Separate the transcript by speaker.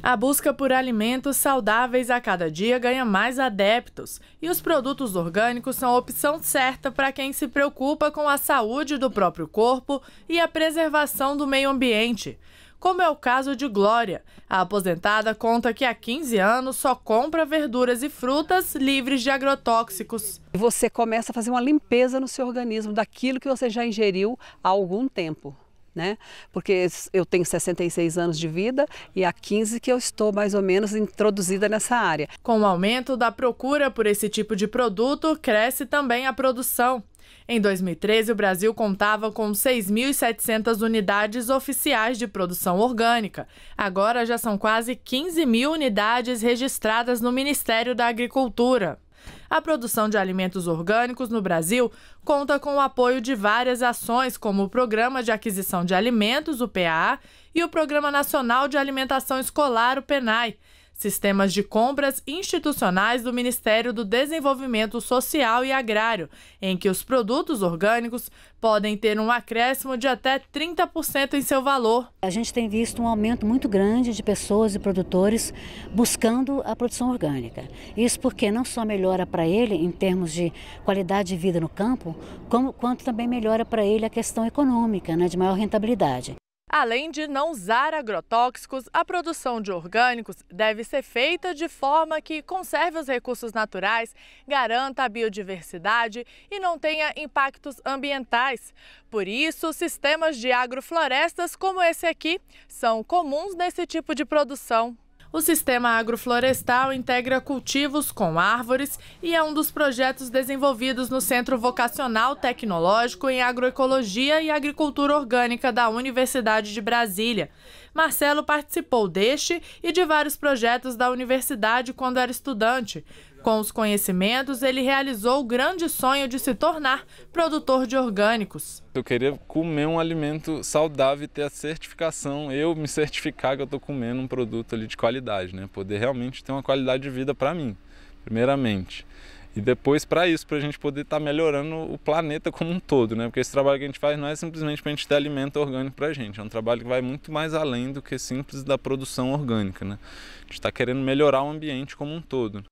Speaker 1: A busca por alimentos saudáveis a cada dia ganha mais adeptos e os produtos orgânicos são a opção certa para quem se preocupa com a saúde do próprio corpo e a preservação do meio ambiente. Como é o caso de Glória. A aposentada conta que há 15 anos só compra verduras e frutas livres de agrotóxicos. Você começa a fazer uma limpeza no seu organismo daquilo que você já ingeriu há algum tempo né? Porque eu tenho 66 anos de vida e há 15 que eu estou mais ou menos introduzida nessa área. Com o aumento da procura por esse tipo de produto, cresce também a produção. Em 2013, o Brasil contava com 6.700 unidades oficiais de produção orgânica. Agora já são quase 15 mil unidades registradas no Ministério da Agricultura. A produção de alimentos orgânicos no Brasil conta com o apoio de várias ações, como o Programa de Aquisição de Alimentos, o PAA, e o Programa Nacional de Alimentação Escolar, o PENAI sistemas de compras institucionais do Ministério do Desenvolvimento Social e Agrário, em que os produtos orgânicos podem ter um acréscimo de até 30% em seu valor.
Speaker 2: A gente tem visto um aumento muito grande de pessoas e produtores buscando a produção orgânica. Isso porque não só melhora para ele em termos de qualidade de vida no campo, como, quanto também melhora para ele a questão econômica, né, de maior rentabilidade.
Speaker 1: Além de não usar agrotóxicos, a produção de orgânicos deve ser feita de forma que conserve os recursos naturais, garanta a biodiversidade e não tenha impactos ambientais. Por isso, sistemas de agroflorestas como esse aqui são comuns nesse tipo de produção. O sistema agroflorestal integra cultivos com árvores e é um dos projetos desenvolvidos no Centro Vocacional Tecnológico em Agroecologia e Agricultura Orgânica da Universidade de Brasília. Marcelo participou deste e de vários projetos da universidade quando era estudante. Com os conhecimentos, ele realizou o grande sonho de se tornar produtor de orgânicos.
Speaker 3: Eu queria comer um alimento saudável e ter a certificação, eu me certificar que eu estou comendo um produto ali de qualidade, né? Poder realmente ter uma qualidade de vida para mim, primeiramente. E depois para isso, para a gente poder estar tá melhorando o planeta como um todo, né? Porque esse trabalho que a gente faz não é simplesmente para a gente ter alimento orgânico para a gente, é um trabalho que vai muito mais além do que simples da produção orgânica, né? A gente está querendo melhorar o ambiente como um todo.